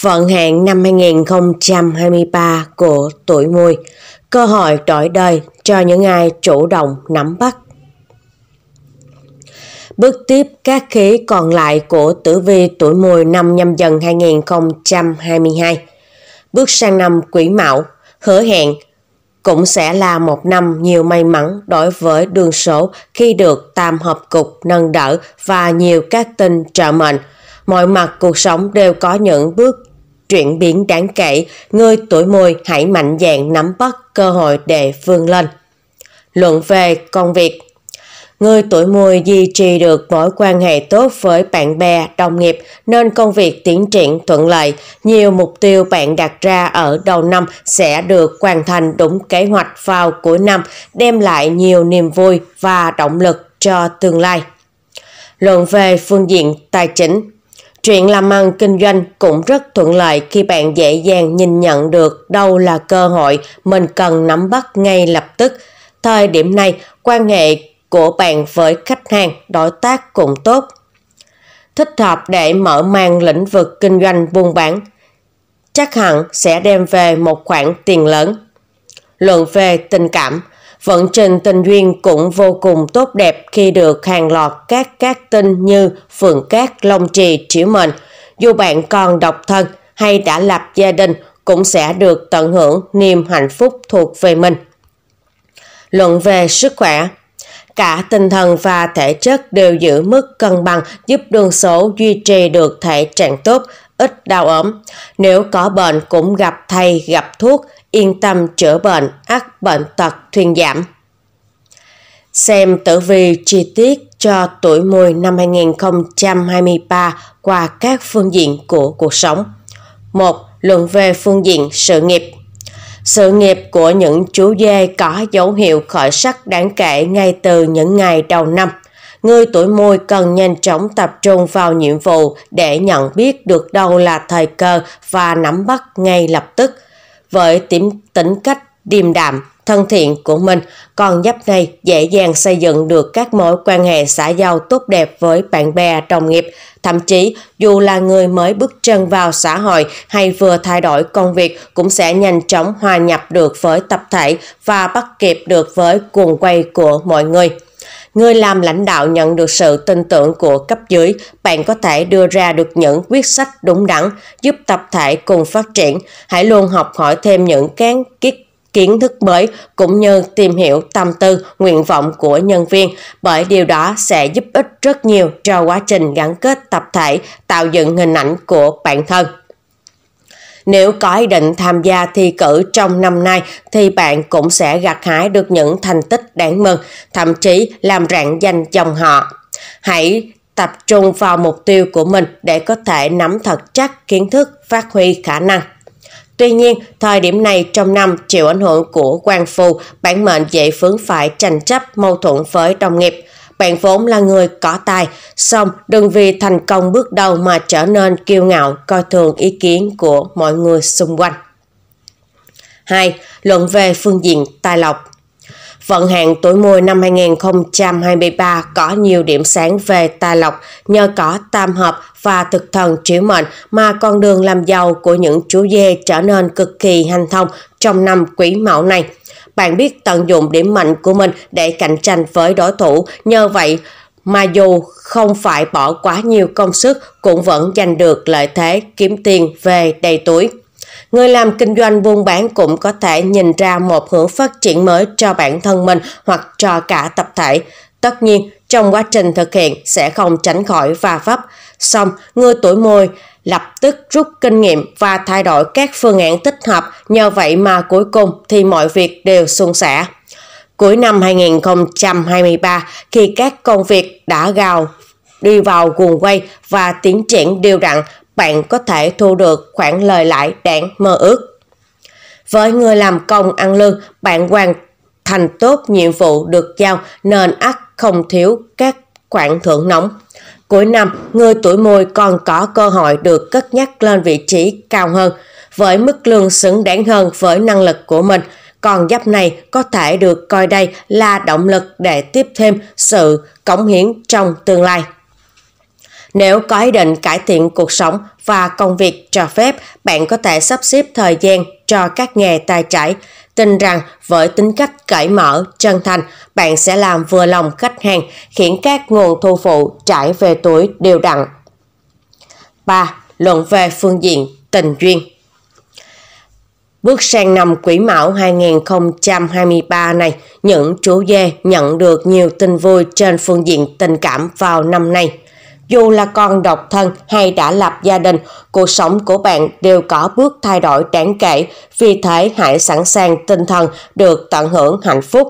vận hạn năm 2023 của tuổi mùi, cơ hội đổi đời cho những ai chủ động nắm bắt. Bước tiếp các khí còn lại của tử vi tuổi mùi năm nhâm dần 2022. Bước sang năm quỷ mão, hứa hẹn cũng sẽ là một năm nhiều may mắn đối với đường số khi được tam hợp cục nâng đỡ và nhiều các tin trợ mệnh. Mọi mặt cuộc sống đều có những bước chuyện biến đáng kể, người tuổi mùi hãy mạnh dạn nắm bắt cơ hội để vươn lên. Luận về công việc Người tuổi mùi duy trì được mối quan hệ tốt với bạn bè, đồng nghiệp nên công việc tiến triển thuận lợi. Nhiều mục tiêu bạn đặt ra ở đầu năm sẽ được hoàn thành đúng kế hoạch vào cuối năm, đem lại nhiều niềm vui và động lực cho tương lai. Luận về phương diện tài chính Chuyện làm ăn kinh doanh cũng rất thuận lợi khi bạn dễ dàng nhìn nhận được đâu là cơ hội mình cần nắm bắt ngay lập tức. Thời điểm này, quan hệ của bạn với khách hàng, đối tác cũng tốt. Thích hợp để mở mang lĩnh vực kinh doanh buôn bán. Chắc hẳn sẽ đem về một khoản tiền lớn. Luận về tình cảm – Vận trình tình duyên cũng vô cùng tốt đẹp khi được hàng loạt các cát tinh như Phượng Cát, Long Trì, Triểu Mệnh. Dù bạn còn độc thân hay đã lập gia đình cũng sẽ được tận hưởng niềm hạnh phúc thuộc về mình. Luận về sức khỏe Cả tinh thần và thể chất đều giữ mức cân bằng giúp đường số duy trì được thể trạng tốt, ít đau ốm. Nếu có bệnh cũng gặp thầy, gặp thuốc, yên tâm chữa bệnh, ác bệnh tật thuyên giảm. Xem tử vi chi tiết cho tuổi mùi năm 2023 qua các phương diện của cuộc sống. 1. Luận về phương diện sự nghiệp sự nghiệp của những chú dê có dấu hiệu khởi sắc đáng kể ngay từ những ngày đầu năm. Người tuổi mùi cần nhanh chóng tập trung vào nhiệm vụ để nhận biết được đâu là thời cơ và nắm bắt ngay lập tức – với tính, tính cách điềm đạm, thân thiện của mình, con nhấp này dễ dàng xây dựng được các mối quan hệ xã giao tốt đẹp với bạn bè, đồng nghiệp. Thậm chí, dù là người mới bước chân vào xã hội hay vừa thay đổi công việc cũng sẽ nhanh chóng hòa nhập được với tập thể và bắt kịp được với cuồng quay của mọi người. Người làm lãnh đạo nhận được sự tin tưởng của cấp dưới, bạn có thể đưa ra được những quyết sách đúng đắn, giúp tập thể cùng phát triển. Hãy luôn học hỏi thêm những cán kiết kiến thức mới cũng như tìm hiểu tâm tư, nguyện vọng của nhân viên bởi điều đó sẽ giúp ích rất nhiều cho quá trình gắn kết tập thể, tạo dựng hình ảnh của bản thân. Nếu có ý định tham gia thi cử trong năm nay thì bạn cũng sẽ gặt hái được những thành tích đáng mừng, thậm chí làm rạng danh dòng họ. Hãy tập trung vào mục tiêu của mình để có thể nắm thật chắc kiến thức, phát huy khả năng. Tuy nhiên, thời điểm này trong năm chịu ảnh hưởng của quan phù, bản mệnh dễ vướng phải tranh chấp, mâu thuẫn với đồng nghiệp. Bạn vốn là người có tài, song đừng vì thành công bước đầu mà trở nên kiêu ngạo, coi thường ý kiến của mọi người xung quanh. 2. Luận về phương diện tài lộc Vận hạn tuổi mùi năm 2023 có nhiều điểm sáng về tài lộc nhờ có tam hợp và thực thần chiếu mệnh mà con đường làm giàu của những chú dê trở nên cực kỳ hành thông trong năm quý mão này. Bạn biết tận dụng điểm mạnh của mình để cạnh tranh với đối thủ, nhờ vậy mà dù không phải bỏ quá nhiều công sức cũng vẫn giành được lợi thế kiếm tiền về đầy túi. Người làm kinh doanh buôn bán cũng có thể nhìn ra một hướng phát triển mới cho bản thân mình hoặc cho cả tập thể. Tất nhiên, trong quá trình thực hiện sẽ không tránh khỏi va vấp. Xong, người tuổi môi lập tức rút kinh nghiệm và thay đổi các phương án tích hợp, nhờ vậy mà cuối cùng thì mọi việc đều suôn sẻ. Cuối năm 2023, khi các công việc đã gào đi vào guồng quay và tiến triển đều đặn, bạn có thể thu được khoản lời lãi đáng mơ ước. Với người làm công ăn lương, bạn hoàn thành tốt nhiệm vụ được giao nên ắt không thiếu các khoản thưởng nóng. Cuối năm, người tuổi mùi còn có cơ hội được cất nhắc lên vị trí cao hơn, với mức lương xứng đáng hơn với năng lực của mình. Còn giáp này có thể được coi đây là động lực để tiếp thêm sự cống hiến trong tương lai. Nếu có ý định cải thiện cuộc sống và công việc cho phép, bạn có thể sắp xếp thời gian cho các nghề tài trải. Tin rằng với tính cách cởi mở, chân thành, bạn sẽ làm vừa lòng khách hàng, khiến các nguồn thu phụ trải về túi đều đặn. 3. Luận về phương diện tình duyên Bước sang năm Quý Mão 2023 này, những chú dê nhận được nhiều tin vui trên phương diện tình cảm vào năm nay. Dù là còn độc thân hay đã lập gia đình, cuộc sống của bạn đều có bước thay đổi đáng kể, vì thế hãy sẵn sàng tinh thần được tận hưởng hạnh phúc.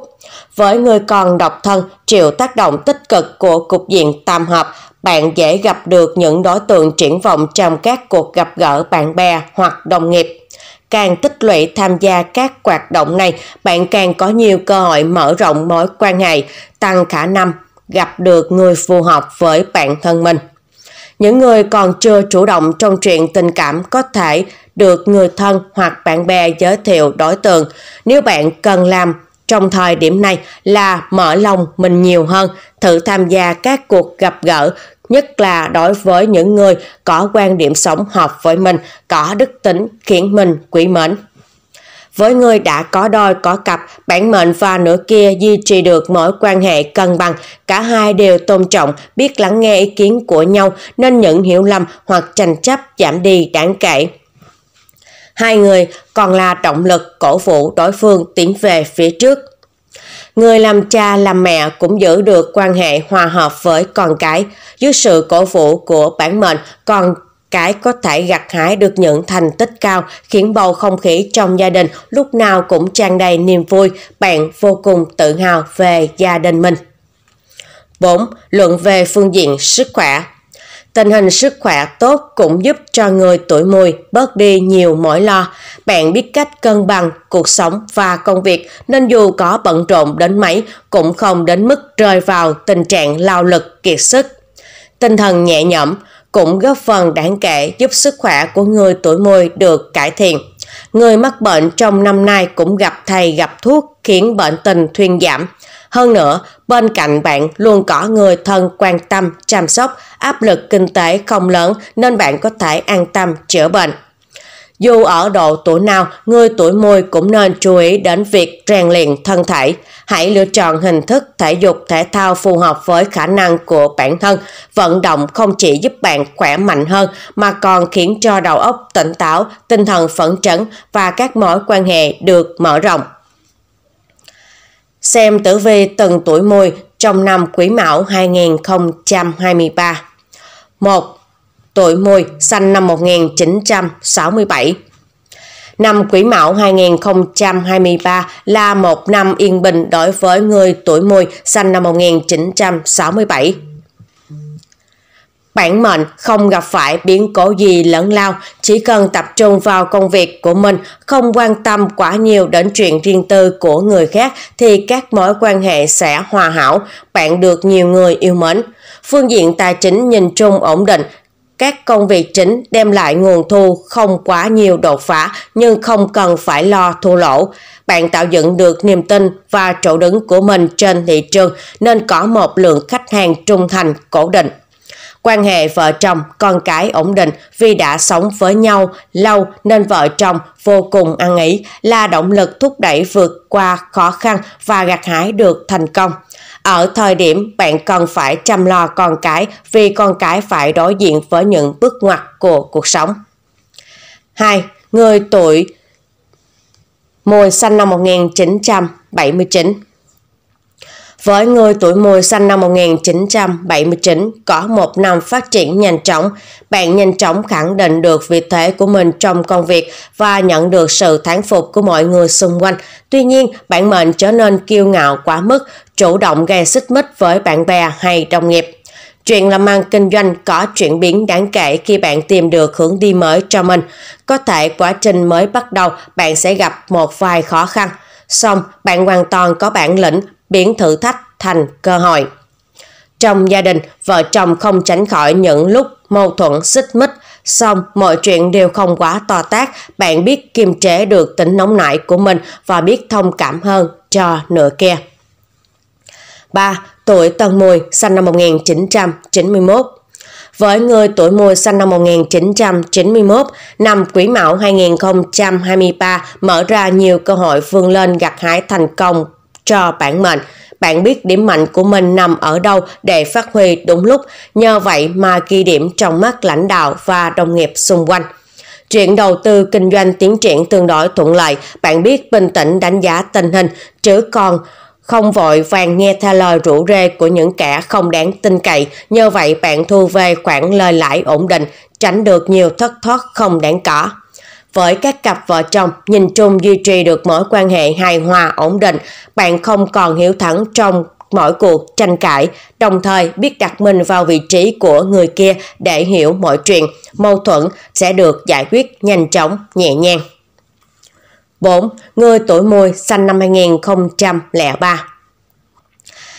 Với người còn độc thân chịu tác động tích cực của cục diện tam hợp, bạn dễ gặp được những đối tượng triển vọng trong các cuộc gặp gỡ bạn bè hoặc đồng nghiệp. Càng tích lũy tham gia các hoạt động này, bạn càng có nhiều cơ hội mở rộng mối quan hệ, tăng khả năng gặp được người phù hợp với bạn thân mình. Những người còn chưa chủ động trong chuyện tình cảm có thể được người thân hoặc bạn bè giới thiệu đối tượng. Nếu bạn cần làm trong thời điểm này là mở lòng mình nhiều hơn, thử tham gia các cuộc gặp gỡ, nhất là đối với những người có quan điểm sống hợp với mình, có đức tính khiến mình quý mến. Với người đã có đôi có cặp, bản mệnh và nửa kia duy trì được mối quan hệ cân bằng, cả hai đều tôn trọng, biết lắng nghe ý kiến của nhau nên những hiểu lầm hoặc tranh chấp giảm đi đáng kể. Hai người còn là động lực cổ vũ đối phương tiến về phía trước. Người làm cha làm mẹ cũng giữ được quan hệ hòa hợp với con cái. Dưới sự cổ vũ của bản mệnh, còn cái có thể gặt hái được những thành tích cao khiến bầu không khí trong gia đình lúc nào cũng tràn đầy niềm vui, bạn vô cùng tự hào về gia đình mình. 4. Luận về phương diện sức khỏe Tình hình sức khỏe tốt cũng giúp cho người tuổi mùi bớt đi nhiều mỏi lo. Bạn biết cách cân bằng cuộc sống và công việc nên dù có bận rộn đến mấy cũng không đến mức rơi vào tình trạng lao lực kiệt sức. Tinh thần nhẹ nhõm, cũng góp phần đáng kể giúp sức khỏe của người tuổi mùi được cải thiện. Người mắc bệnh trong năm nay cũng gặp thầy gặp thuốc khiến bệnh tình thuyên giảm. Hơn nữa, bên cạnh bạn luôn có người thân quan tâm, chăm sóc, áp lực kinh tế không lớn nên bạn có thể an tâm chữa bệnh. Dù ở độ tuổi nào, người tuổi mùi cũng nên chú ý đến việc rèn luyện thân thể. Hãy lựa chọn hình thức thể dục thể thao phù hợp với khả năng của bản thân. Vận động không chỉ giúp bạn khỏe mạnh hơn mà còn khiến cho đầu óc tỉnh táo, tinh thần phấn chấn và các mối quan hệ được mở rộng. Xem tử vi từng tuổi mùi trong năm Quý Mão 2023. 1 tuổi mùi, sinh năm 1967. Năm Quý Mão 2023 là một năm yên bình đối với người tuổi mùi, sinh năm 1967. Bản mệnh không gặp phải biến cố gì lớn lao, chỉ cần tập trung vào công việc của mình, không quan tâm quá nhiều đến chuyện riêng tư của người khác thì các mối quan hệ sẽ hòa hảo, bạn được nhiều người yêu mến. Phương diện tài chính nhìn chung ổn định, các công việc chính đem lại nguồn thu không quá nhiều đột phá nhưng không cần phải lo thua lỗ. Bạn tạo dựng được niềm tin và chỗ đứng của mình trên thị trường nên có một lượng khách hàng trung thành, cố định. Quan hệ vợ chồng, con cái ổn định vì đã sống với nhau lâu nên vợ chồng vô cùng ăn ý là động lực thúc đẩy vượt qua khó khăn và gặt hái được thành công. Ở thời điểm bạn cần phải chăm lo con cái vì con cái phải đối diện với những bước ngoặt của cuộc sống. 2. Người tuổi Mùi sinh năm 1979 với người tuổi mùi sinh năm 1979 có một năm phát triển nhanh chóng, bạn nhanh chóng khẳng định được vị thế của mình trong công việc và nhận được sự thán phục của mọi người xung quanh. Tuy nhiên, bạn mệnh trở nên kiêu ngạo quá mức, chủ động gây xích mích với bạn bè hay đồng nghiệp. Chuyện làm ăn kinh doanh có chuyển biến đáng kể khi bạn tìm được hướng đi mới cho mình. Có thể quá trình mới bắt đầu bạn sẽ gặp một vài khó khăn. Xong, bạn hoàn toàn có bản lĩnh, biến thử thách thành cơ hội. Trong gia đình, vợ chồng không tránh khỏi những lúc mâu thuẫn xích mích, xong mọi chuyện đều không quá to tác, bạn biết kiềm chế được tính nóng nảy của mình và biết thông cảm hơn cho nửa kia. 3. Tuổi Tân Mùi, sinh năm 1991 với người tuổi mùi sinh năm 1991, năm Quý Mão 2023 mở ra nhiều cơ hội vươn lên gặt hái thành công cho bản mệnh. Bạn biết điểm mạnh của mình nằm ở đâu để phát huy đúng lúc, nhờ vậy mà ghi điểm trong mắt lãnh đạo và đồng nghiệp xung quanh. Chuyện đầu tư kinh doanh tiến triển tương đối thuận lợi, bạn biết bình tĩnh đánh giá tình hình, chứ còn không vội vàng nghe theo lời rủ rê của những kẻ không đáng tin cậy, nhờ vậy bạn thu về khoản lời lãi ổn định, tránh được nhiều thất thoát không đáng có. Với các cặp vợ chồng, nhìn chung duy trì được mối quan hệ hài hòa ổn định, bạn không còn hiểu thẳng trong mỗi cuộc tranh cãi, đồng thời biết đặt mình vào vị trí của người kia để hiểu mọi chuyện, mâu thuẫn sẽ được giải quyết nhanh chóng, nhẹ nhàng. 4. Người tuổi mùi sinh năm 2003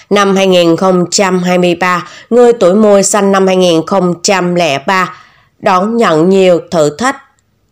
Năm 2023, người tuổi mùi sinh năm 2003 đón nhận nhiều thử thách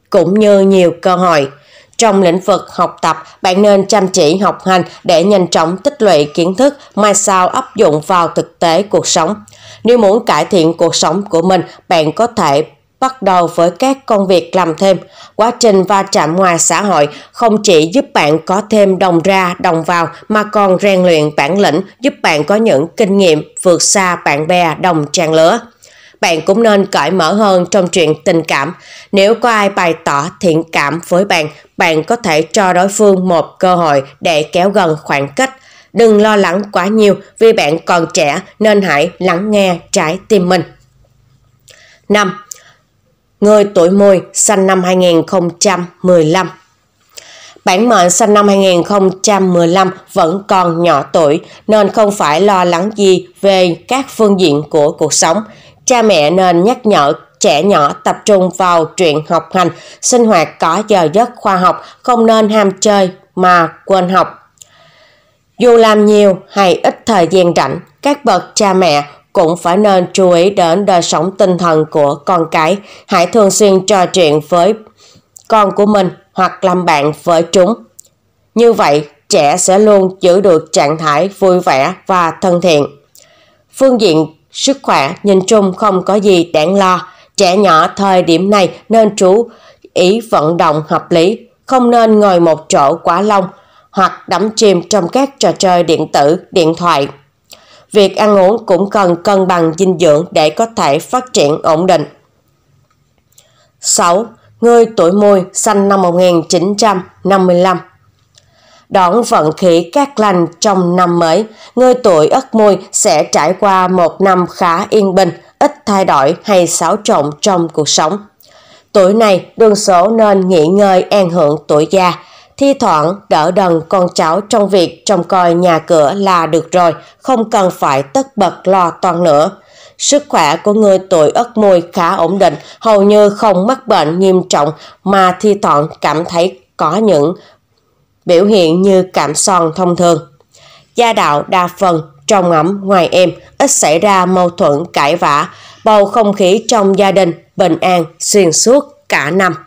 cũng như nhiều cơ hội. Trong lĩnh vực học tập, bạn nên chăm chỉ học hành để nhanh chóng tích lũy kiến thức mai sau áp dụng vào thực tế cuộc sống. Nếu muốn cải thiện cuộc sống của mình, bạn có thể bắt đầu với các công việc làm thêm. Quá trình va chạm ngoài xã hội không chỉ giúp bạn có thêm đồng ra, đồng vào mà còn rèn luyện bản lĩnh, giúp bạn có những kinh nghiệm vượt xa bạn bè đồng trang lứa bạn cũng nên cởi mở hơn trong chuyện tình cảm. Nếu có ai bày tỏ thiện cảm với bạn, bạn có thể cho đối phương một cơ hội để kéo gần khoảng cách. Đừng lo lắng quá nhiều vì bạn còn trẻ nên hãy lắng nghe trái tim mình. 5. Người tuổi mùi sinh năm 2015 Bản mệnh sinh năm 2015 vẫn còn nhỏ tuổi nên không phải lo lắng gì về các phương diện của cuộc sống. Cha mẹ nên nhắc nhở trẻ nhỏ tập trung vào chuyện học hành, sinh hoạt có giờ giấc khoa học, không nên ham chơi mà quên học. Dù làm nhiều hay ít thời gian rảnh, các bậc cha mẹ cũng phải nên chú ý đến đời sống tinh thần của con cái. Hãy thường xuyên trò chuyện với con của mình hoặc làm bạn với chúng. Như vậy, trẻ sẽ luôn giữ được trạng thái vui vẻ và thân thiện. Phương diện Sức khỏe nhìn chung không có gì đáng lo. Trẻ nhỏ thời điểm này nên chú ý vận động hợp lý, không nên ngồi một chỗ quá lâu hoặc đắm chìm trong các trò chơi điện tử, điện thoại. Việc ăn uống cũng cần cân bằng dinh dưỡng để có thể phát triển ổn định. 6. Người tuổi mùi, sinh năm 1955 đón vận khí cát lành trong năm mới. Người tuổi Ất Mùi sẽ trải qua một năm khá yên bình, ít thay đổi hay xáo trộn trong cuộc sống. Tuổi này đường số nên nghỉ ngơi an hưởng tuổi già, thi thoảng đỡ đần con cháu trong việc trông coi nhà cửa là được rồi, không cần phải tất bật lo toan nữa. Sức khỏe của người tuổi Ất Mùi khá ổn định, hầu như không mắc bệnh nghiêm trọng mà thi thoảng cảm thấy có những biểu hiện như cảm son thông thường. Gia đạo đa phần, trong ẩm ngoài em, ít xảy ra mâu thuẫn cãi vã, bầu không khí trong gia đình bình an xuyên suốt cả năm.